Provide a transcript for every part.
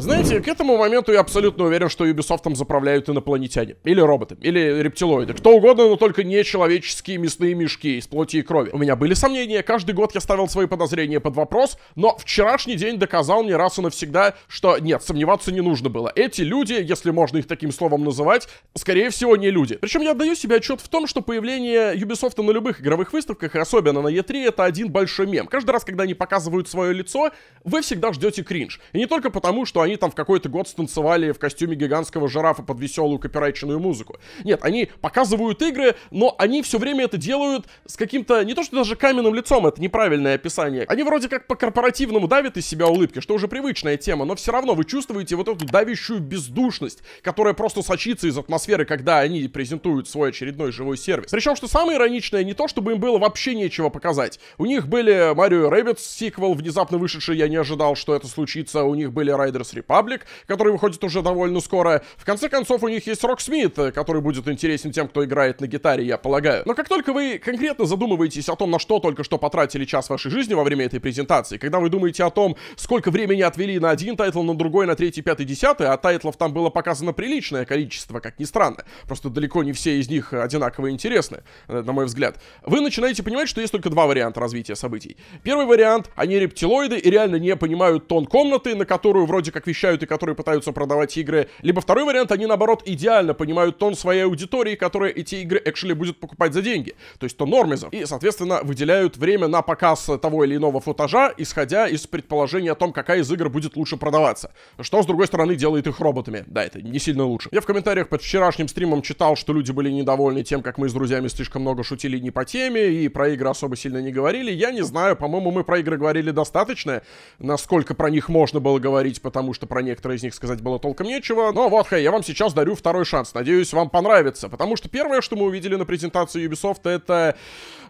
Знаете, к этому моменту я абсолютно уверен, что Ubisoft там заправляют инопланетяне. Или роботы, или рептилоиды. Кто угодно, но только не человеческие мясные мешки из плоти и крови. У меня были сомнения, каждый год я ставил свои подозрения под вопрос, но вчерашний день доказал мне раз и навсегда, что нет, сомневаться не нужно было. Эти люди, если можно их таким словом называть, скорее всего не люди. Причем я отдаю себе отчет в том, что появление Ubisoftа на любых игровых выставках, и особенно на E3, это один большой мем. Каждый раз, когда они показывают свое лицо, вы всегда ждете кринж. И не только потому, что они они там в какой-то год станцевали в костюме гигантского жирафа под веселую копирайченную музыку. Нет, они показывают игры, но они все время это делают с каким-то, не то что даже каменным лицом, это неправильное описание. Они вроде как по-корпоративному давят из себя улыбки, что уже привычная тема, но все равно вы чувствуете вот эту давящую бездушность, которая просто сочится из атмосферы, когда они презентуют свой очередной живой сервис. Причем, что самое ироничное, не то, чтобы им было вообще нечего показать. У них были Mario Rabbids сиквел, внезапно вышедший, я не ожидал, что это случится. У них были Riders Republic, который выходит уже довольно скоро. В конце концов, у них есть Рок Смит, который будет интересен тем, кто играет на гитаре, я полагаю. Но как только вы конкретно задумываетесь о том, на что только что потратили час вашей жизни во время этой презентации, когда вы думаете о том, сколько времени отвели на один тайтл, на другой, на третий, пятый, десятый, а тайтлов там было показано приличное количество, как ни странно. Просто далеко не все из них одинаково интересны, э, на мой взгляд. Вы начинаете понимать, что есть только два варианта развития событий. Первый вариант — они рептилоиды и реально не понимают тон комнаты, на которую вроде как вещают и которые пытаются продавать игры. Либо второй вариант, они наоборот идеально понимают тон своей аудитории, которая эти игры actually будет покупать за деньги. То есть то нормизм. И, соответственно, выделяют время на показ того или иного футажа, исходя из предположения о том, какая из игр будет лучше продаваться. Что, с другой стороны, делает их роботами. Да, это не сильно лучше. Я в комментариях под вчерашним стримом читал, что люди были недовольны тем, как мы с друзьями слишком много шутили не по теме и про игры особо сильно не говорили. Я не знаю, по-моему, мы про игры говорили достаточно, насколько про них можно было говорить, потому что что про некоторые из них сказать было толком нечего. Но вот, хей, я вам сейчас дарю второй шанс. Надеюсь, вам понравится. Потому что первое, что мы увидели на презентации Ubisoft, это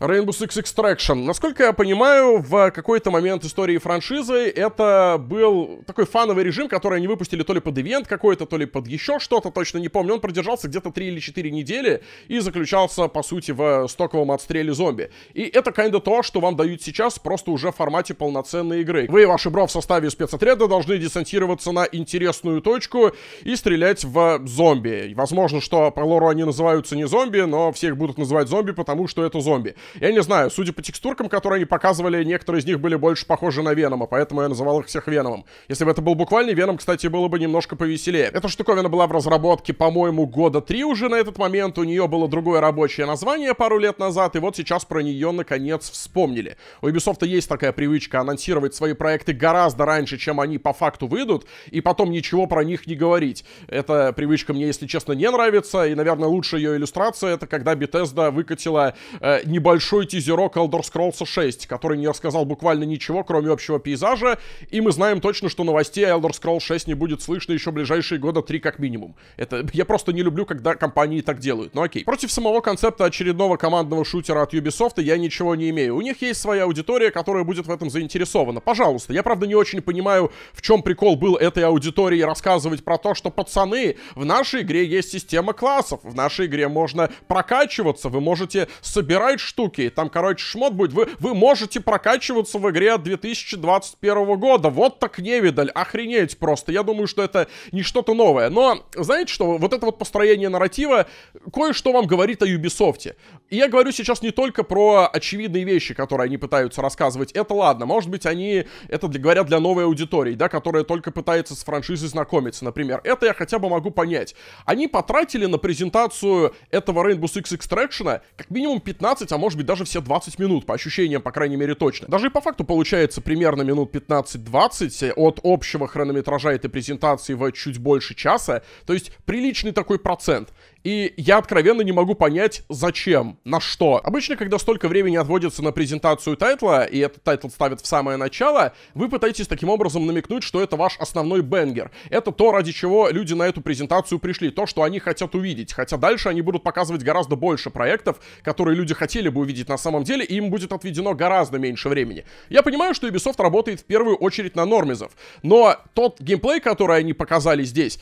Rainbow Six Extraction. Насколько я понимаю, в какой-то момент истории франшизы это был такой фановый режим, который они выпустили то ли под ивент какой-то, то ли под еще что-то, точно не помню. Он продержался где-то 3 или 4 недели и заключался, по сути, в стоковом отстреле зомби. И это kinda то, что вам дают сейчас, просто уже в формате полноценной игры. Вы и ваши бро в составе спецотряда должны десантировать фокусироваться на интересную точку и стрелять в зомби. Возможно, что по лору они называются не зомби, но всех будут называть зомби, потому что это зомби. Я не знаю, судя по текстуркам, которые они показывали, некоторые из них были больше похожи на Венома, поэтому я называл их всех Веномом. Если бы это был буквальный Веном, кстати, было бы немножко повеселее. Эта штуковина была в разработке, по-моему, года три уже на этот момент. У нее было другое рабочее название пару лет назад, и вот сейчас про нее наконец вспомнили. У Ubisoft есть такая привычка анонсировать свои проекты гораздо раньше, чем они по факту выйдут, делают, и потом ничего про них не говорить. Эта привычка мне, если честно, не нравится, и, наверное, лучшая ее иллюстрация это когда Bethesda выкатила э, небольшой тизерок Elder Scrolls 6, который не рассказал буквально ничего, кроме общего пейзажа, и мы знаем точно, что новостей Elder Scrolls 6 не будет слышно еще ближайшие года три как минимум. Это я просто не люблю, когда компании так делают. но окей. Против самого концепта очередного командного шутера от Ubisoft я ничего не имею. У них есть своя аудитория, которая будет в этом заинтересована. Пожалуйста. Я, правда, не очень понимаю, в чем прикол был был этой аудитории рассказывать про то, что, пацаны, в нашей игре есть система классов, в нашей игре можно прокачиваться, вы можете собирать штуки, там, короче, шмот будет, вы, вы можете прокачиваться в игре 2021 года, вот так невидаль, охренеть просто, я думаю, что это не что-то новое, но, знаете что, вот это вот построение нарратива кое-что вам говорит о Ubisoft, и я говорю сейчас не только про очевидные вещи, которые они пытаются рассказывать, это ладно, может быть, они это для, говорят для новой аудитории, да, которая только пытается с франшизой знакомиться, например. Это я хотя бы могу понять. Они потратили на презентацию этого Rainbow Six Extraction как минимум 15, а может быть даже все 20 минут, по ощущениям, по крайней мере, точно. Даже и по факту получается примерно минут 15-20 от общего хронометража этой презентации в чуть больше часа. То есть приличный такой процент. И я откровенно не могу понять, зачем, на что. Обычно, когда столько времени отводится на презентацию тайтла, и этот тайтл ставят в самое начало, вы пытаетесь таким образом намекнуть, что это ваш основной бенгер. Это то, ради чего люди на эту презентацию пришли, то, что они хотят увидеть. Хотя дальше они будут показывать гораздо больше проектов, которые люди хотели бы увидеть на самом деле, и им будет отведено гораздо меньше времени. Я понимаю, что Ubisoft работает в первую очередь на нормизов, но тот геймплей, который они показали здесь,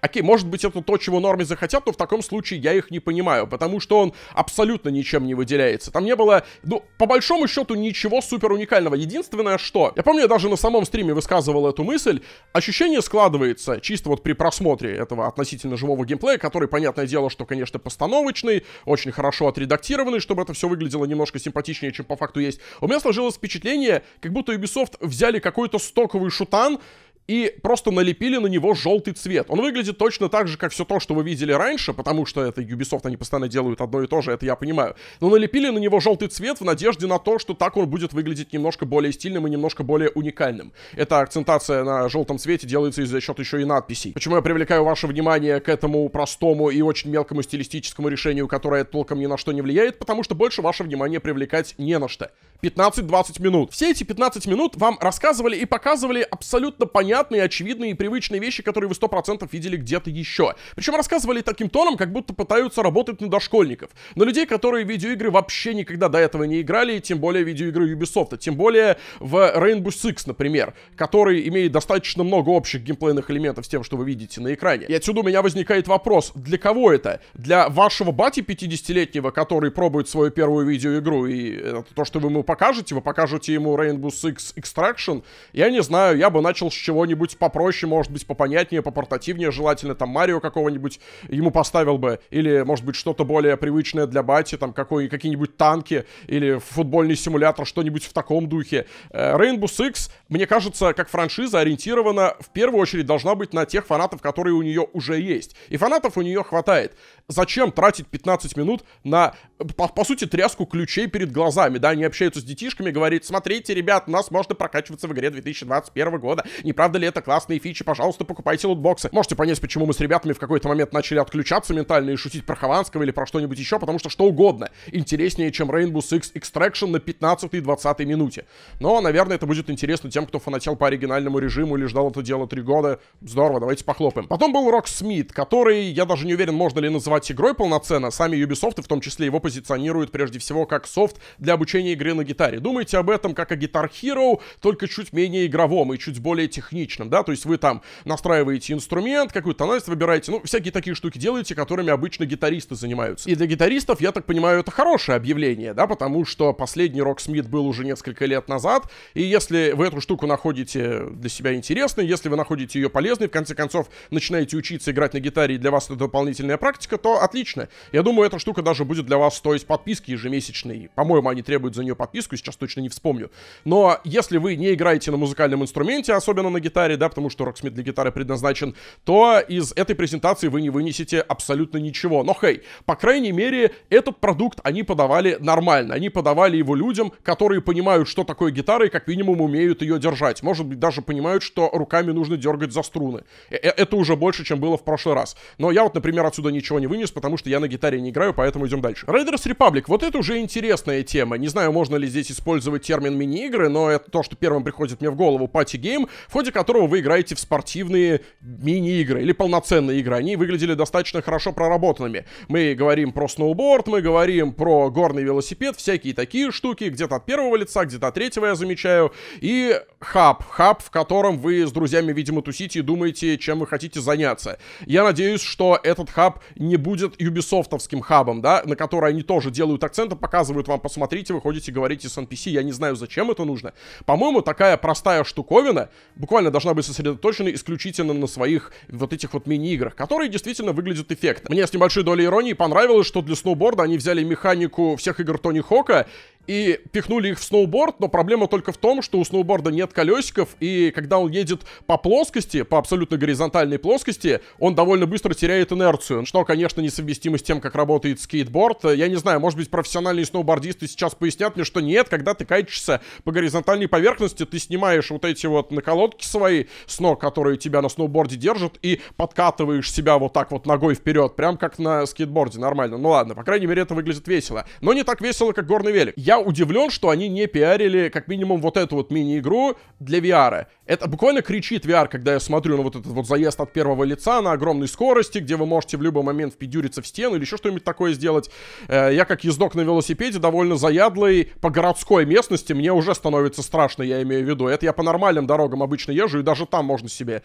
Окей, может быть, это то, чего Норме захотят, но в таком случае я их не понимаю, потому что он абсолютно ничем не выделяется. Там не было, ну, по большому счету, ничего супер уникального. Единственное, что... Я помню, я даже на самом стриме высказывал эту мысль. Ощущение складывается, чисто вот при просмотре этого относительно живого геймплея, который, понятное дело, что, конечно, постановочный, очень хорошо отредактированный, чтобы это все выглядело немножко симпатичнее, чем по факту есть. У меня сложилось впечатление, как будто Ubisoft взяли какой-то стоковый шутан, и просто налепили на него желтый цвет. Он выглядит точно так же, как все то, что вы видели раньше, потому что это Ubisoft, они постоянно делают одно и то же, это я понимаю. Но налепили на него желтый цвет в надежде на то, что так он будет выглядеть немножко более стильным и немножко более уникальным. Эта акцентация на желтом цвете делается из за счет еще и надписей. Почему я привлекаю ваше внимание к этому простому и очень мелкому стилистическому решению, которое толком ни на что не влияет? Потому что больше ваше внимание привлекать не на что. 15-20 минут. Все эти 15 минут вам рассказывали и показывали абсолютно понятные, очевидные и привычные вещи, которые вы 100% видели где-то еще. Причем рассказывали таким тоном, как будто пытаются работать на дошкольников. На людей, которые видеоигры вообще никогда до этого не играли, и тем более видеоигры Ubisoft, тем более в Rainbow Six, например, который имеет достаточно много общих геймплейных элементов с тем, что вы видите на экране. И отсюда у меня возникает вопрос, для кого это? Для вашего бати 50-летнего, который пробует свою первую видеоигру, и это то, что вы ему покажете, вы покажете ему Rainbow Six Extraction, я не знаю, я бы начал с чего-нибудь попроще, может быть, попонятнее, попортативнее, желательно там Марио какого-нибудь ему поставил бы, или, может быть, что-то более привычное для бати, там какой, какие-нибудь танки, или футбольный симулятор, что-нибудь в таком духе. Э, Rainbow Six, мне кажется, как франшиза ориентирована, в первую очередь, должна быть на тех фанатов, которые у нее уже есть. И фанатов у нее хватает. Зачем тратить 15 минут на, по, по сути, тряску ключей перед глазами, да, они общаются с детишками, говорит, смотрите, ребят, у нас можно прокачиваться в игре 2021 года. Не правда ли это классные фичи? Пожалуйста, покупайте лутбоксы. Можете понять, почему мы с ребятами в какой-то момент начали отключаться ментально и шутить про Хованского или про что-нибудь еще, потому что что угодно интереснее, чем Rainbow Six Extraction на 15 и 20 минуте. Но, наверное, это будет интересно тем, кто фанател по оригинальному режиму или ждал это дело три года. Здорово, давайте похлопаем. Потом был Рок Смит, который, я даже не уверен, можно ли называть игрой полноценно. Сами Ubisoft, и в том числе его позиционируют прежде всего как софт для обучения игры на гитаре. Думайте об этом как о Guitar Hero, только чуть менее игровом и чуть более техничном, да, то есть вы там настраиваете инструмент, какую-то тональность выбираете, ну, всякие такие штуки делаете, которыми обычно гитаристы занимаются. И для гитаристов, я так понимаю, это хорошее объявление, да, потому что последний Рок Смит был уже несколько лет назад, и если вы эту штуку находите для себя интересной, если вы находите ее полезной, в конце концов, начинаете учиться играть на гитаре, и для вас это дополнительная практика, то отлично. Я думаю, эта штука даже будет для вас стоить подписки ежемесячной. По-моему, они требуют за нее подписки подписку, сейчас точно не вспомню. Но если вы не играете на музыкальном инструменте, особенно на гитаре, да, потому что Rocksmith для гитары предназначен, то из этой презентации вы не вынесете абсолютно ничего. Но хей, по крайней мере, этот продукт они подавали нормально. Они подавали его людям, которые понимают, что такое гитара и как минимум умеют ее держать. Может быть, даже понимают, что руками нужно дергать за струны. Э, э, это уже больше, чем было в прошлый раз. Но я вот, например, отсюда ничего не вынес, потому что я на гитаре не играю, поэтому идем дальше. Raiders Republic. Вот это уже интересная тема. Не знаю, можно ли хотели здесь использовать термин мини-игры, но это то, что первым приходит мне в голову пати-гейм, в ходе которого вы играете в спортивные мини-игры или полноценные игры. Они выглядели достаточно хорошо проработанными. Мы говорим про сноуборд, мы говорим про горный велосипед, всякие такие штуки, где-то от первого лица, где-то от третьего я замечаю, и хаб, хаб, в котором вы с друзьями, видимо, тусите и думаете, чем вы хотите заняться. Я надеюсь, что этот хаб не будет юбисофтовским хабом, да, на который они тоже делают акценты, показывают вам, посмотрите, вы ходите говорить говорите с NPC, я не знаю, зачем это нужно. По-моему, такая простая штуковина буквально должна быть сосредоточена исключительно на своих вот этих вот мини-играх, которые действительно выглядят эффектно. Мне с небольшой долей иронии понравилось, что для сноуборда они взяли механику всех игр Тони Хока и пихнули их в сноуборд, но проблема только в том, что у сноуборда нет колесиков, и когда он едет по плоскости, по абсолютно горизонтальной плоскости, он довольно быстро теряет инерцию, что, конечно, несовместимо с тем, как работает скейтборд. Я не знаю, может быть, профессиональные сноубордисты сейчас пояснят мне, что нет, когда ты катишься по горизонтальной поверхности, ты снимаешь вот эти вот наколотки свои с ног, которые тебя на сноуборде держат, и подкатываешь себя вот так вот ногой вперед, прям как на скейтборде, нормально. Ну ладно, по крайней мере, это выглядит весело. Но не так весело, как горный велик. Я удивлен, что они не пиарили как минимум вот эту вот мини-игру для VR. Это буквально кричит VR, когда я смотрю на вот этот вот заезд от первого лица на огромной скорости, где вы можете в любой момент впидюриться в стену или еще что-нибудь такое сделать. Э, я как ездок на велосипеде довольно заядлый по городской местности, мне уже становится страшно, я имею в виду. Это я по нормальным дорогам обычно езжу, и даже там можно себе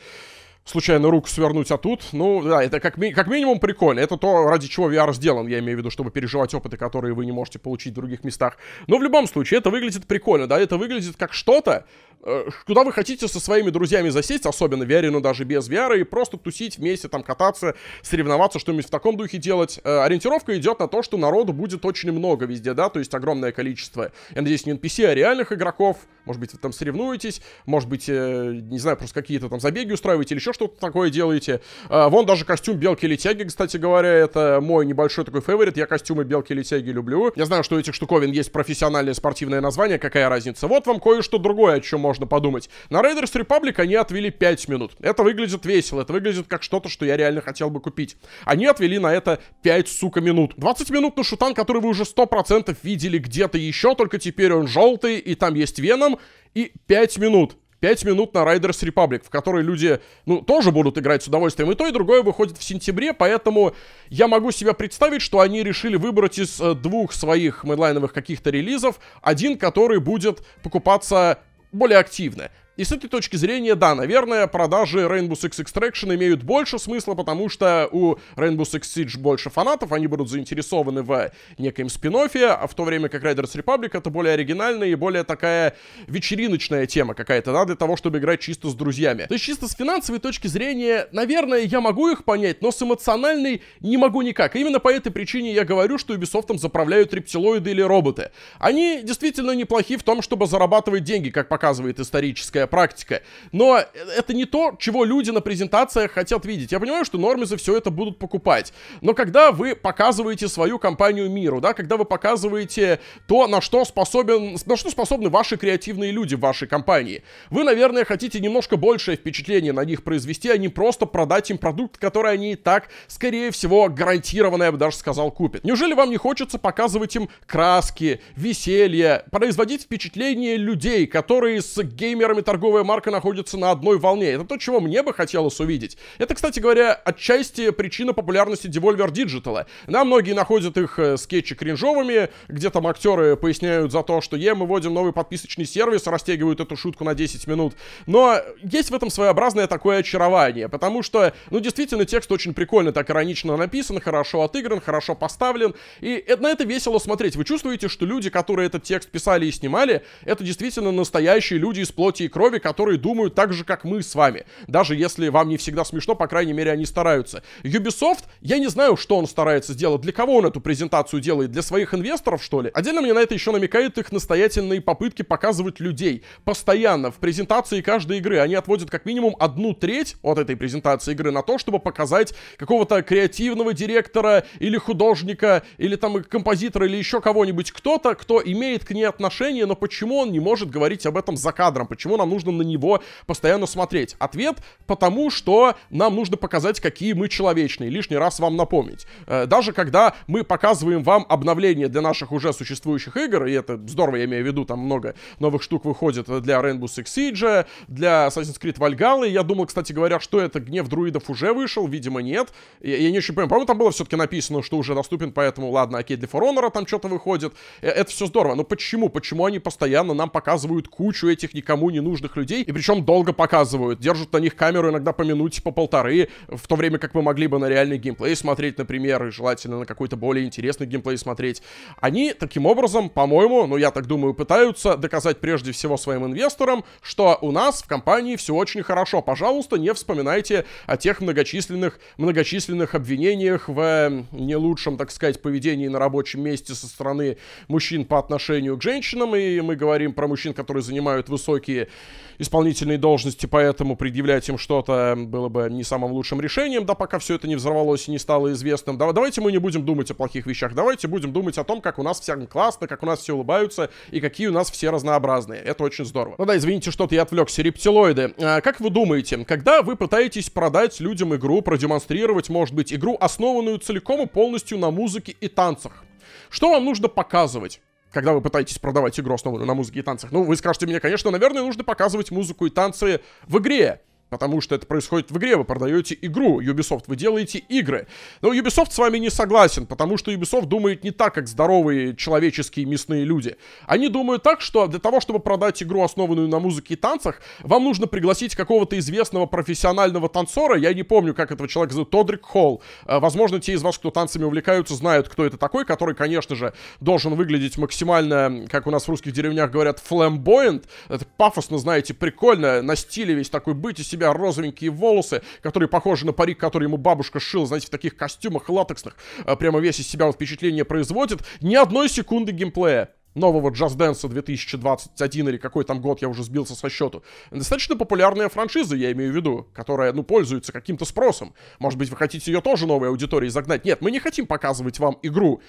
случайно руку свернуть, а тут, ну, да, это как, ми как минимум прикольно. Это то, ради чего VR сделан, я имею в виду, чтобы переживать опыты, которые вы не можете получить в других местах. Но в любом случае, это выглядит прикольно, да, это выглядит как что-то, Э, куда вы хотите со своими друзьями засесть, особенно VR, но даже без VR, и просто тусить вместе, там кататься, соревноваться, что-нибудь в таком духе делать. Э, ориентировка идет на то, что народу будет очень много везде, да, то есть огромное количество. Я надеюсь, не NPC, а реальных игроков. Может быть, вы там соревнуетесь, может быть, э, не знаю, просто какие-то там забеги устраиваете или еще что-то такое делаете. Вон даже костюм белки летяги, кстати говоря, это мой небольшой такой фаворит. Я костюмы белки летяги люблю. Я знаю, что у этих штуковин есть профессиональное спортивное название, какая разница. Вот вам кое-что другое, о чем можно можно подумать. На Raiders Republic они отвели 5 минут. Это выглядит весело, это выглядит как что-то, что я реально хотел бы купить. Они отвели на это 5, сука, минут. 20 минут на шутан, который вы уже 100% видели где-то еще, только теперь он желтый, и там есть Веном, и 5 минут. 5 минут на Riders Republic, в которой люди, ну, тоже будут играть с удовольствием. И то, и другое выходит в сентябре, поэтому я могу себе представить, что они решили выбрать из э, двух своих медлайновых каких-то релизов один, который будет покупаться более активно. И с этой точки зрения, да, наверное, продажи Rainbow Six Extraction имеют больше смысла, потому что у Rainbow Six Siege больше фанатов, они будут заинтересованы в некоем спин а в то время как Raiders Republic это более оригинальная и более такая вечериночная тема какая-то, да, для того, чтобы играть чисто с друзьями. То есть чисто с финансовой точки зрения, наверное, я могу их понять, но с эмоциональной не могу никак. И именно по этой причине я говорю, что Ubisoft заправляют рептилоиды или роботы. Они действительно неплохи в том, чтобы зарабатывать деньги, как показывает историческая практика. Но это не то, чего люди на презентациях хотят видеть. Я понимаю, что нормизы все это будут покупать. Но когда вы показываете свою компанию миру, да, когда вы показываете то, на что способен, на что способны ваши креативные люди в вашей компании, вы, наверное, хотите немножко большее впечатление на них произвести, а не просто продать им продукт, который они и так, скорее всего, гарантированно, я бы даже сказал, купят. Неужели вам не хочется показывать им краски, веселье, производить впечатление людей, которые с геймерами торгуют торговая марка находится на одной волне. Это то, чего мне бы хотелось увидеть. Это, кстати говоря, отчасти причина популярности Devolver Digital. Да, многие находят их э, скетчи кринжовыми, где там актеры поясняют за то, что «Е, мы вводим новый подписочный сервис», растягивают эту шутку на 10 минут. Но есть в этом своеобразное такое очарование, потому что, ну, действительно, текст очень прикольно так иронично написан, хорошо отыгран, хорошо поставлен, и э, на это весело смотреть. Вы чувствуете, что люди, которые этот текст писали и снимали, это действительно настоящие люди из плоти и крови, крови, которые думают так же, как мы с вами. Даже если вам не всегда смешно, по крайней мере, они стараются. Ubisoft, я не знаю, что он старается сделать, для кого он эту презентацию делает, для своих инвесторов, что ли? Отдельно мне на это еще намекает их настоятельные попытки показывать людей. Постоянно в презентации каждой игры они отводят как минимум одну треть от этой презентации игры на то, чтобы показать какого-то креативного директора или художника, или там композитора, или еще кого-нибудь, кто-то, кто имеет к ней отношение, но почему он не может говорить об этом за кадром, почему нам нужно на него постоянно смотреть? Ответ — потому что нам нужно показать, какие мы человечные, лишний раз вам напомнить. Э, даже когда мы показываем вам обновление для наших уже существующих игр, и это здорово, я имею в виду, там много новых штук выходит для Rainbow Six Siege, для Assassin's Creed Valhalla, я думал, кстати говоря, что это «Гнев друидов» уже вышел, видимо, нет. Я, я не очень понимаю, по-моему, там было все-таки написано, что уже доступен, поэтому ладно, окей, для For Honor там что-то выходит. Э, это все здорово, но почему? Почему они постоянно нам показывают кучу этих никому не нужных нужных людей, и причем долго показывают. Держат на них камеру иногда по минуте, по полторы, в то время как мы могли бы на реальный геймплей смотреть, например, и желательно на какой-то более интересный геймплей смотреть. Они таким образом, по-моему, ну я так думаю, пытаются доказать прежде всего своим инвесторам, что у нас в компании все очень хорошо. Пожалуйста, не вспоминайте о тех многочисленных, многочисленных обвинениях в эм, не лучшем, так сказать, поведении на рабочем месте со стороны мужчин по отношению к женщинам. И мы говорим про мужчин, которые занимают высокие исполнительные должности, поэтому предъявлять им что-то было бы не самым лучшим решением, да, пока все это не взорвалось и не стало известным. Да, давайте мы не будем думать о плохих вещах, давайте будем думать о том, как у нас все классно, как у нас все улыбаются и какие у нас все разнообразные. Это очень здорово. Ну да, извините, что-то я отвлекся. Рептилоиды. А, как вы думаете, когда вы пытаетесь продать людям игру, продемонстрировать, может быть, игру, основанную целиком и полностью на музыке и танцах, что вам нужно показывать? когда вы пытаетесь продавать игру, основанную на музыке и танцах. Ну, вы скажете мне, конечно, наверное, нужно показывать музыку и танцы в игре. Потому что это происходит в игре, вы продаете игру. Ubisoft, вы делаете игры. Но Ubisoft с вами не согласен, потому что Ubisoft думает не так, как здоровые человеческие мясные люди. Они думают так, что для того, чтобы продать игру, основанную на музыке и танцах, вам нужно пригласить какого-то известного профессионального танцора. Я не помню, как этого человека зовут. Тодрик Холл. Э, возможно, те из вас, кто танцами увлекаются, знают, кто это такой, который, конечно же, должен выглядеть максимально, как у нас в русских деревнях говорят, флэмбоинт. Это пафосно, знаете, прикольно, на стиле весь такой быть и себе себя розовенькие волосы, которые похожи на парик, который ему бабушка шила, знаете, в таких костюмах латексных, э, прямо весь из себя впечатление производит, ни одной секунды геймплея нового Just Dance 2021 или какой там год, я уже сбился со счету. Достаточно популярная франшиза, я имею в виду, которая, ну, пользуется каким-то спросом. Может быть, вы хотите ее тоже новой аудитории загнать? Нет, мы не хотим показывать вам игру.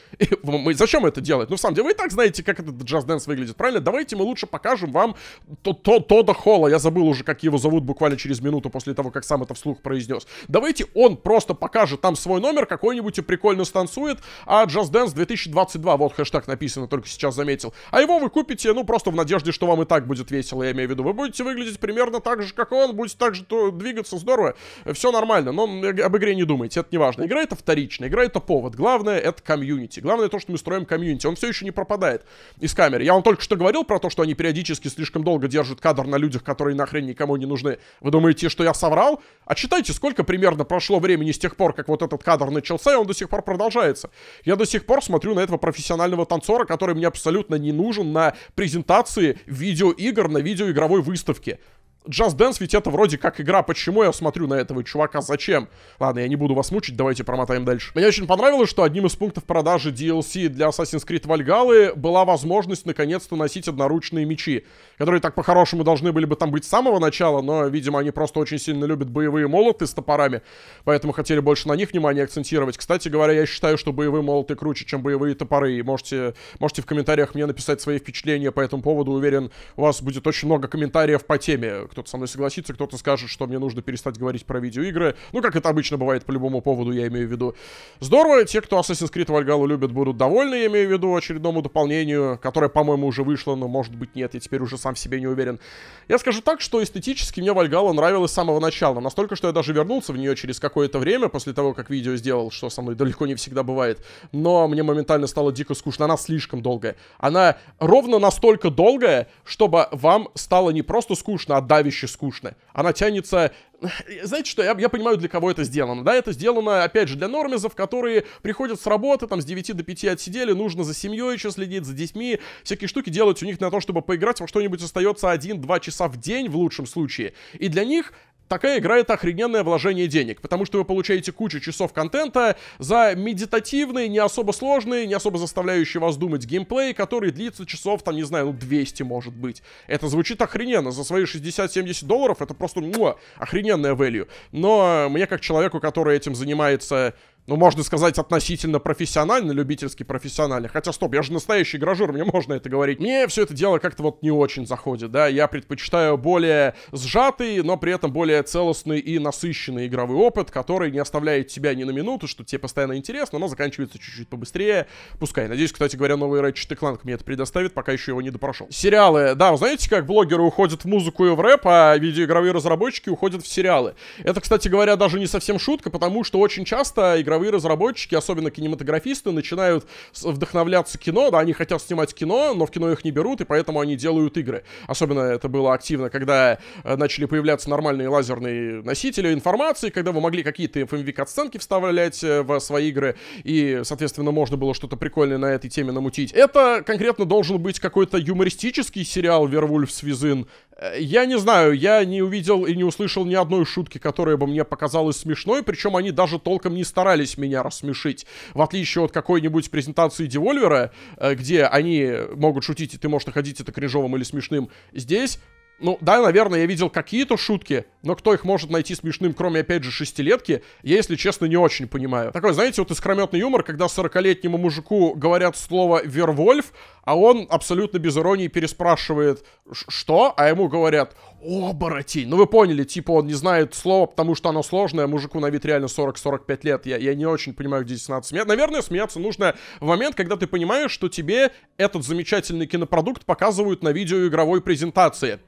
мы, зачем это делать? Ну, в самом деле, вы и так знаете, как этот Just Dance выглядит, правильно? Давайте мы лучше покажем вам то то Тода Холла, я забыл уже, как его зовут буквально через минуту после того, как сам это вслух произнес. Давайте он просто покажет там свой номер какой-нибудь и прикольно станцует, а Just Dance 2022, вот хэштег написано, только сейчас заметил заметил. А его вы купите, ну, просто в надежде, что вам и так будет весело, я имею в виду. Вы будете выглядеть примерно так же, как он, будете так же двигаться, здорово. Все нормально, но э, об игре не думайте, это не важно. Игра это вторичная, игра это повод. Главное это комьюнити. Главное то, что мы строим комьюнити. Он все еще не пропадает из камеры. Я вам только что говорил про то, что они периодически слишком долго держат кадр на людях, которые нахрен никому не нужны. Вы думаете, что я соврал? А читайте, сколько примерно прошло времени с тех пор, как вот этот кадр начался, и он до сих пор продолжается. Я до сих пор смотрю на этого профессионального танцора, который мне абсолютно абсолютно не нужен на презентации видеоигр на видеоигровой выставке. Just Dance ведь это вроде как игра. Почему я смотрю на этого чувака? Зачем? Ладно, я не буду вас мучить, давайте промотаем дальше. Мне очень понравилось, что одним из пунктов продажи DLC для Assassin's Creed Valhalla была возможность наконец-то носить одноручные мечи, которые так по-хорошему должны были бы там быть с самого начала, но, видимо, они просто очень сильно любят боевые молоты с топорами, поэтому хотели больше на них внимание акцентировать. Кстати говоря, я считаю, что боевые молоты круче, чем боевые топоры, и можете, можете в комментариях мне написать свои впечатления по этому поводу. Уверен, у вас будет очень много комментариев по теме, кто-то со мной согласится, кто-то скажет, что мне нужно перестать говорить про видеоигры. Ну, как это обычно бывает по любому поводу, я имею в виду. Здорово, те, кто Assassin's Creed Valhalla любят, будут довольны, я имею в виду, очередному дополнению, которое, по-моему, уже вышло, но, может быть, нет, я теперь уже сам в себе не уверен. Я скажу так, что эстетически мне Вальгала нравилась с самого начала, настолько, что я даже вернулся в нее через какое-то время, после того, как видео сделал, что со мной далеко не всегда бывает. Но мне моментально стало дико скучно, она слишком долгая. Она ровно настолько долгая, чтобы вам стало не просто скучно, а давяще скучно. Она тянется... Э, знаете что, я, я понимаю, для кого это сделано. Да, это сделано, опять же, для нормизов, которые приходят с работы, там, с 9 до 5 отсидели, нужно за семьей еще следить, за детьми. Всякие штуки делать у них на то, чтобы поиграть во что-нибудь остается 1-2 часа в день, в лучшем случае. И для них такая игра это охрененное вложение денег, потому что вы получаете кучу часов контента за медитативный, не особо сложный, не особо заставляющий вас думать геймплей, который длится часов, там, не знаю, ну 200 может быть. Это звучит охрененно, за свои 60-70 долларов это просто, ну, охрененная value. Но мне как человеку, который этим занимается ну, можно сказать, относительно профессионально, любительски профессионально. Хотя, стоп, я же настоящий гражур, мне можно это говорить. Мне все это дело как-то вот не очень заходит, да. Я предпочитаю более сжатый, но при этом более целостный и насыщенный игровой опыт, который не оставляет тебя ни на минуту, что тебе постоянно интересно, но заканчивается чуть-чуть побыстрее. Пускай. Надеюсь, кстати говоря, новый Ratchet Clank мне это предоставит, пока еще его не допрошел. Сериалы. Да, вы знаете, как блогеры уходят в музыку и в рэп, а видеоигровые разработчики уходят в сериалы. Это, кстати говоря, даже не совсем шутка, потому что очень часто игровые игровые разработчики, особенно кинематографисты, начинают вдохновляться кино, да, они хотят снимать кино, но в кино их не берут, и поэтому они делают игры. Особенно это было активно, когда э, начали появляться нормальные лазерные носители информации, когда вы могли какие-то FMV-катсценки эм вставлять э, в свои игры, и, соответственно, можно было что-то прикольное на этой теме намутить. Это конкретно должен быть какой-то юмористический сериал «Вервульф Свизин. Э, я не знаю, я не увидел и не услышал ни одной шутки, которая бы мне показалась смешной, причем они даже толком не старались меня рассмешить. В отличие от какой-нибудь презентации Девольвера, э, где они могут шутить, и ты можешь находить это кринжовым или смешным, здесь ну, да, наверное, я видел какие-то шутки, но кто их может найти смешным, кроме, опять же, шестилетки, я, если честно, не очень понимаю. Такой, знаете, вот искрометный юмор, когда 40-летнему мужику говорят слово «вервольф», а он абсолютно без иронии переспрашивает «что?», а ему говорят оборотень. Ну, вы поняли, типа, он не знает слова, потому что оно сложное. Мужику на вид реально 40-45 лет. Я, я не очень понимаю, где здесь смеяться. Наверное, смеяться нужно в момент, когда ты понимаешь, что тебе этот замечательный кинопродукт показывают на видеоигровой презентации.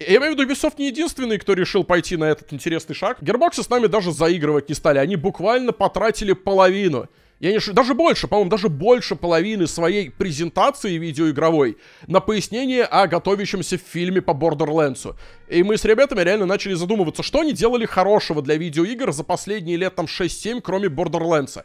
Я имею в виду, Ubisoft не единственный, кто решил пойти на этот интересный шаг. Гербоксы с нами даже заигрывать не стали. Они буквально потратили половину я не ш... даже больше, по-моему, даже больше половины своей презентации видеоигровой на пояснение о готовящемся фильме по Borderlands. И мы с ребятами реально начали задумываться, что они делали хорошего для видеоигр за последние лет там 6-7, кроме Borderlands.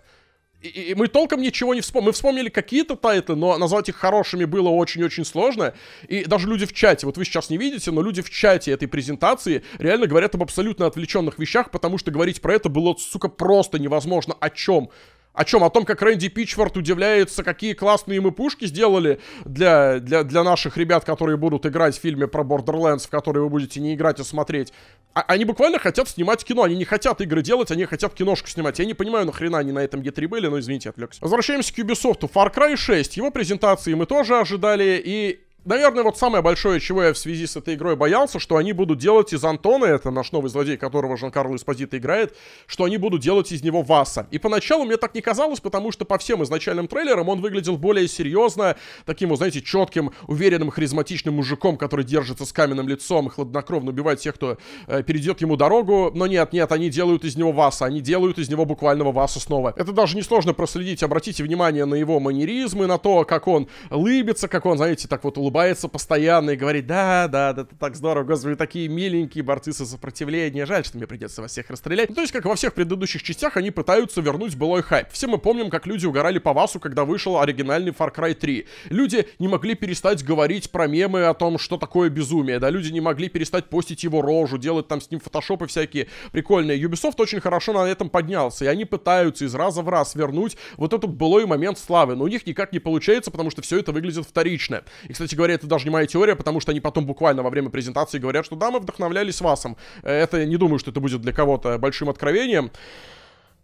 И, и мы толком ничего не вспомнили. Мы вспомнили какие-то тайтлы, но назвать их хорошими было очень-очень сложно. И даже люди в чате, вот вы сейчас не видите, но люди в чате этой презентации реально говорят об абсолютно отвлеченных вещах, потому что говорить про это было, сука, просто невозможно. О чем? О чем? О том, как Рэнди Пичфорд удивляется, какие классные мы пушки сделали для, для, для наших ребят, которые будут играть в фильме про Borderlands, в который вы будете не играть, а смотреть. А, они буквально хотят снимать кино. Они не хотят игры делать, они хотят киношку снимать. Я не понимаю, нахрена они на этом E3 были, но извините, отвлекся. Возвращаемся к Ubisoft. Far Cry 6. Его презентации мы тоже ожидали, и Наверное, вот самое большое, чего я в связи с этой игрой боялся, что они будут делать из Антона, это наш новый злодей, которого жан карл Эспозита играет, что они будут делать из него Васа. И поначалу мне так не казалось, потому что по всем изначальным трейлерам он выглядел более серьезно, таким, вот, знаете, четким, уверенным, харизматичным мужиком, который держится с каменным лицом и хладнокровно убивает всех, кто э, перейдет ему дорогу. Но нет, нет, они делают из него Васа, они делают из него буквального Васа снова. Это даже несложно проследить, обратите внимание на его манеризм и на то, как он лыбится, как он, знаете, так вот улыбается улыбается постоянно и говорит, да, да, да, это так здорово, господи, такие миленькие борцы со сопротивлением, жаль, что мне придется во всех расстрелять. Ну, то есть, как во всех предыдущих частях, они пытаются вернуть былой хайп. Все мы помним, как люди угорали по Васу, когда вышел оригинальный Far Cry 3. Люди не могли перестать говорить про мемы о том, что такое безумие, да, люди не могли перестать постить его рожу, делать там с ним фотошопы всякие прикольные. Ubisoft очень хорошо на этом поднялся, и они пытаются из раза в раз вернуть вот этот былой момент славы, но у них никак не получается, потому что все это выглядит вторично. И, кстати говоря, говоря, это даже не моя теория, потому что они потом буквально во время презентации говорят, что да, мы вдохновлялись Васом. Э, это, не думаю, что это будет для кого-то большим откровением.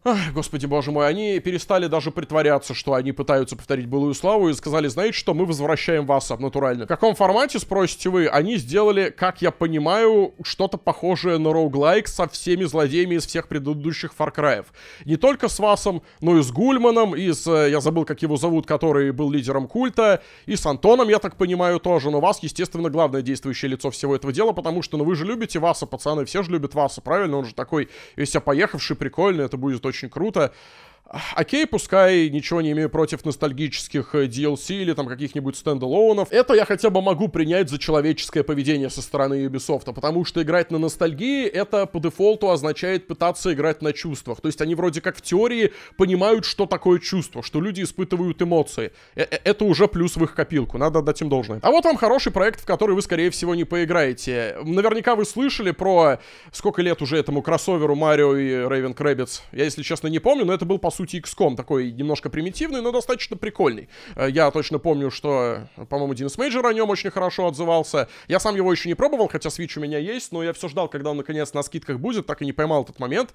Ах, господи боже мой, они перестали даже притворяться, что они пытаются повторить былую славу и сказали, знаете что, мы возвращаем вас натурально. В каком формате, спросите вы, они сделали, как я понимаю, что-то похожее на роуглайк со всеми злодеями из всех предыдущих Far Cry. Не только с Васом, но и с Гульманом, и с, э, я забыл, как его зовут, который был лидером культа, и с Антоном, я так понимаю, тоже. Но Вас, естественно, главное действующее лицо всего этого дела, потому что, ну вы же любите Васа, пацаны, все же любят Васа, правильно? Он же такой весь поехавший, прикольный, это будет очень круто. Окей, пускай ничего не имею против ностальгических э, DLC или там каких-нибудь стендалонов. Это я хотя бы могу принять за человеческое поведение со стороны Ubisoft, потому что играть на ностальгии это по дефолту означает пытаться играть на чувствах. То есть они вроде как в теории понимают, что такое чувство, что люди испытывают эмоции. Э, э, это уже плюс в их копилку, надо отдать им должное. А вот вам хороший проект, в который вы, скорее всего, не поиграете. Наверняка вы слышали про сколько лет уже этому кроссоверу Марио и Рейвен Крэббитс. Я, если честно, не помню, но это был, по сути, XCOM такой немножко примитивный, но достаточно прикольный. Э, я точно помню, что, по-моему, Денис Мейджор о нем очень хорошо отзывался. Я сам его еще не пробовал, хотя Switch у меня есть, но я все ждал, когда он, наконец, на скидках будет, так и не поймал этот момент.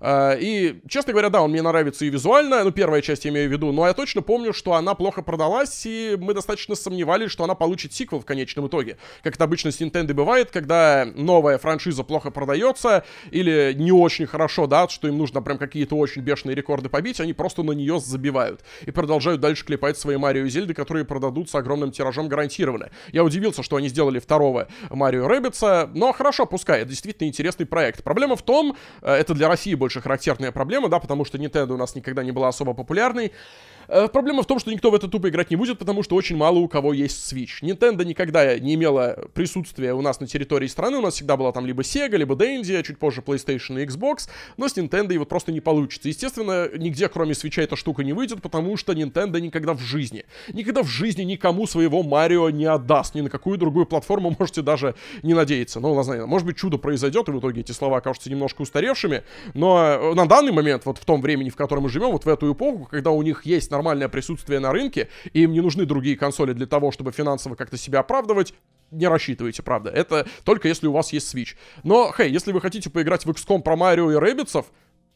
Э, и, честно говоря, да, он мне нравится и визуально, ну, первая часть я имею в виду, но я точно помню, что она плохо продалась, и мы достаточно сомневались, что она получит сиквел в конечном итоге. Как это обычно с Nintendo бывает, когда новая франшиза плохо продается или не очень хорошо, да, что им нужно прям какие-то очень бешеные рекорды побить, купить, они просто на нее забивают. И продолжают дальше клепать свои Марио и Зельды, которые продадут с огромным тиражом гарантированно. Я удивился, что они сделали второго Марио Рэббитса, но хорошо, пускай, это действительно интересный проект. Проблема в том, э, это для России больше характерная проблема, да, потому что Nintendo у нас никогда не была особо популярной, Э, проблема в том, что никто в это тупо играть не будет, потому что очень мало у кого есть Switch. Nintendo никогда не имела присутствия у нас на территории страны, у нас всегда была там либо Sega, либо Dendy, чуть позже PlayStation и Xbox, но с Nintendo его просто не получится. Естественно, нигде кроме Switch эта штука не выйдет, потому что Nintendo никогда в жизни, никогда в жизни никому своего Марио не отдаст, ни на какую другую платформу можете даже не надеяться. Ну, знаю, может быть, чудо произойдет, и в итоге эти слова окажутся немножко устаревшими, но э, на данный момент, вот в том времени, в котором мы живем, вот в эту эпоху, когда у них есть есть нормальное присутствие на рынке, и им не нужны другие консоли для того, чтобы финансово как-то себя оправдывать, не рассчитывайте, правда. Это только если у вас есть Switch. Но, хей, если вы хотите поиграть в XCOM про Марио и Рэббитсов,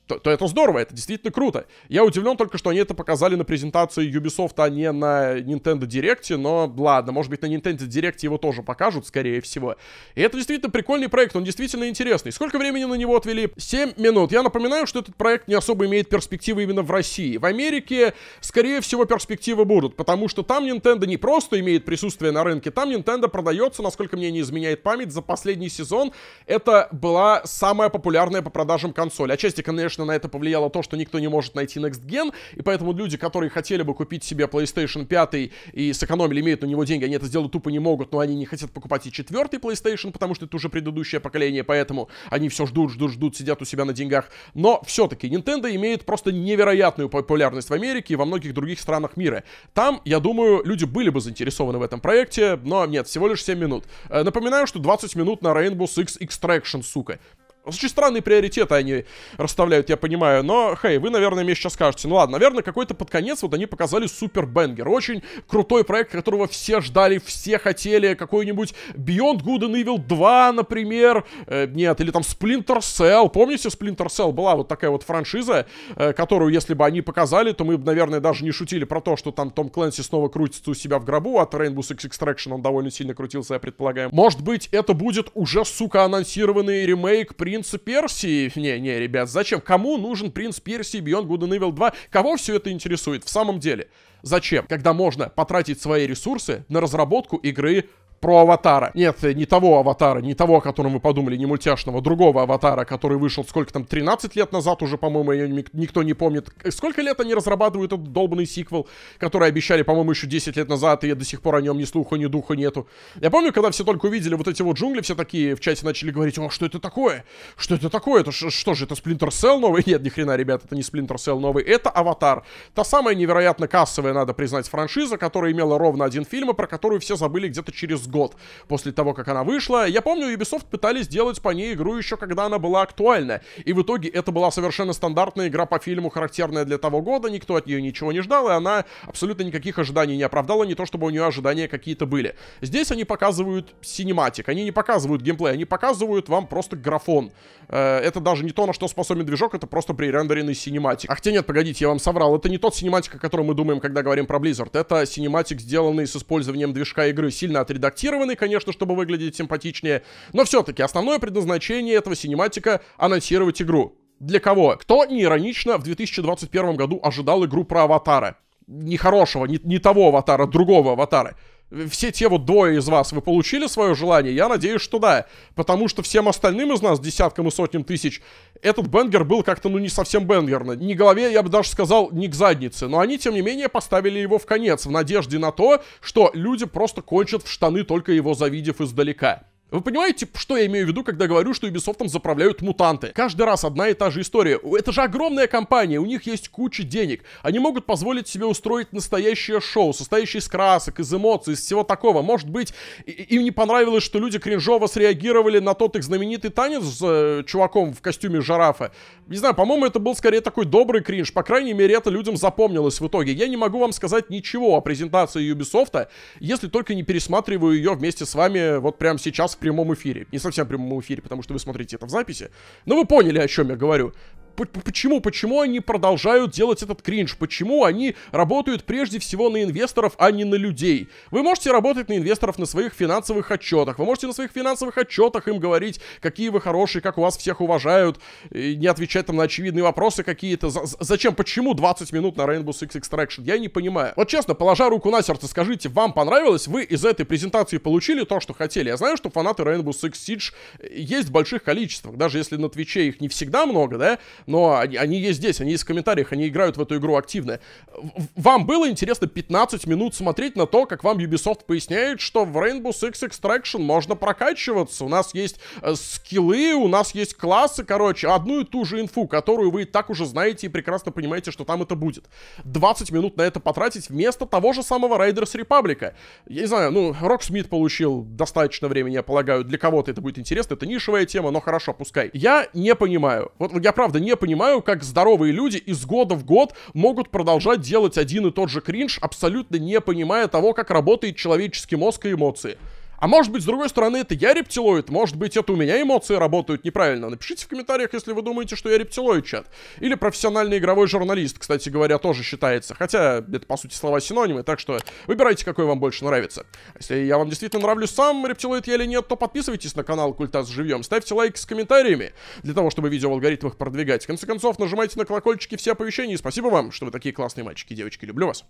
то, то это здорово, это действительно круто. Я удивлен только, что они это показали на презентации Ubisoft, а не на Nintendo Direct, но ладно, может быть на Nintendo Direct его тоже покажут, скорее всего. И это действительно прикольный проект, он действительно интересный. Сколько времени на него отвели? 7 минут. Я напоминаю, что этот проект не особо имеет перспективы именно в России. В Америке, скорее всего, перспективы будут, потому что там Nintendo не просто имеет присутствие на рынке, там Nintendo продается, насколько мне не изменяет память, за последний сезон это была самая популярная по продажам консоль. Отчасти, конечно, конечно, на это повлияло то, что никто не может найти Next Gen, и поэтому люди, которые хотели бы купить себе PlayStation 5 и сэкономили, имеют на него деньги, они это сделать тупо не могут, но они не хотят покупать и четвертый PlayStation, потому что это уже предыдущее поколение, поэтому они все ждут, ждут, ждут, сидят у себя на деньгах. Но все-таки Nintendo имеет просто невероятную популярность в Америке и во многих других странах мира. Там, я думаю, люди были бы заинтересованы в этом проекте, но нет, всего лишь 7 минут. Э, напоминаю, что 20 минут на Rainbow Six Extraction, сука. Очень странные приоритеты они расставляют, я понимаю. Но, хей, вы, наверное, мне сейчас скажете. Ну ладно, наверное, какой-то под конец вот они показали супер бенгер. Очень крутой проект, которого все ждали, все хотели. Какой-нибудь Beyond Good and Evil 2, например. Э, нет, или там Splinter Cell. Помните, Splinter Cell была вот такая вот франшиза, э, которую, если бы они показали, то мы бы, наверное, даже не шутили про то, что там Том Клэнси снова крутится у себя в гробу. От а Rainbow Six Extraction он довольно сильно крутился, я предполагаю. Может быть, это будет уже, сука, анонсированный ремейк при принца Персии. Не, не, ребят, зачем? Кому нужен принц Персии Beyond Good and Evil 2? Кого все это интересует в самом деле? Зачем? Когда можно потратить свои ресурсы на разработку игры про аватара. Нет, э, не того аватара, не того, о котором вы подумали, не мультяшного, другого аватара, который вышел сколько там, 13 лет назад уже, по-моему, ее никто не помнит. Сколько лет они разрабатывают этот долбанный сиквел, который обещали, по-моему, еще 10 лет назад, и я до сих пор о нем ни слуха, ни духа нету. Я помню, когда все только увидели вот эти вот джунгли, все такие в чате начали говорить, о, что это такое? Что это такое? Это что же, это Splinter Cell новый? Нет, ни хрена, ребят, это не Splinter Cell новый, это аватар. Та самая невероятно кассовая надо признать, франшиза, которая имела ровно один фильм, и а про которую все забыли где-то через год после того, как она вышла. Я помню, Ubisoft пытались сделать по ней игру еще когда она была актуальна. И в итоге это была совершенно стандартная игра по фильму, характерная для того года. Никто от нее ничего не ждал, и она абсолютно никаких ожиданий не оправдала, не то чтобы у нее ожидания какие-то были. Здесь они показывают синематик, они не показывают геймплей, они показывают вам просто графон. Э, это даже не то, на что способен движок, это просто пререндеренный синематик. Ах, хотя нет, погодите, я вам соврал. Это не тот синематик, о котором мы думаем, когда говорим про Blizzard. Это синематик, сделанный с использованием движка игры, сильно отредактированный, конечно, чтобы выглядеть симпатичнее, но все-таки основное предназначение этого синематика — анонсировать игру. Для кого? Кто неиронично в 2021 году ожидал игру про аватара? Не хорошего, не, не того аватара, другого аватара все те вот двое из вас, вы получили свое желание? Я надеюсь, что да. Потому что всем остальным из нас, десяткам и сотням тысяч, этот бенгер был как-то, ну, не совсем бенгерно. Не голове, я бы даже сказал, не к заднице. Но они, тем не менее, поставили его в конец, в надежде на то, что люди просто кончат в штаны, только его завидев издалека. Вы понимаете, что я имею в виду, когда говорю, что Ubisoft заправляют мутанты? Каждый раз одна и та же история. Это же огромная компания, у них есть куча денег. Они могут позволить себе устроить настоящее шоу, состоящее из красок, из эмоций, из всего такого. Может быть, им не понравилось, что люди кринжово среагировали на тот их знаменитый танец с э, чуваком в костюме жирафа. Не знаю, по-моему, это был скорее такой добрый кринж. По крайней мере, это людям запомнилось в итоге. Я не могу вам сказать ничего о презентации Ubisoft, если только не пересматриваю ее вместе с вами вот прямо сейчас в прямом эфире. Не совсем в прямом эфире, потому что вы смотрите это в записи. Но вы поняли, о чем я говорю почему, почему они продолжают делать этот кринж? Почему они работают прежде всего на инвесторов, а не на людей? Вы можете работать на инвесторов на своих финансовых отчетах. Вы можете на своих финансовых отчетах им говорить, какие вы хорошие, как у вас всех уважают, и не отвечать там на очевидные вопросы какие-то. Зачем? Почему 20 минут на Rainbow Six Extraction? Я не понимаю. Вот честно, положа руку на сердце, скажите, вам понравилось? Вы из этой презентации получили то, что хотели? Я знаю, что фанаты Rainbow Six Siege есть в больших количествах. Даже если на Твиче их не всегда много, да, но они, они есть здесь, они есть в комментариях, они играют в эту игру активно. Вам было интересно 15 минут смотреть на то, как вам Ubisoft поясняет, что в Rainbow Six Extraction можно прокачиваться, у нас есть э, скиллы, у нас есть классы, короче, одну и ту же инфу, которую вы и так уже знаете и прекрасно понимаете, что там это будет. 20 минут на это потратить вместо того же самого Raiders Republic. Я не знаю, ну, Рок Смит получил достаточно времени, я полагаю, для кого-то это будет интересно, это нишевая тема, но хорошо, пускай. Я не понимаю, вот я правда не не понимаю, как здоровые люди из года в год могут продолжать делать один и тот же кринж, абсолютно не понимая того, как работает человеческий мозг и эмоции. А может быть, с другой стороны, это я рептилоид, может быть, это у меня эмоции работают неправильно. Напишите в комментариях, если вы думаете, что я рептилоид, чат. Или профессиональный игровой журналист, кстати говоря, тоже считается. Хотя, это, по сути, слова синонимы, так что выбирайте, какой вам больше нравится. А если я вам действительно нравлюсь сам, рептилоид я или нет, то подписывайтесь на канал Культас Живьем, ставьте лайк с комментариями, для того, чтобы видео в алгоритмах продвигать. В конце концов, нажимайте на колокольчики все оповещения, и спасибо вам, что вы такие классные мальчики девочки. Люблю вас.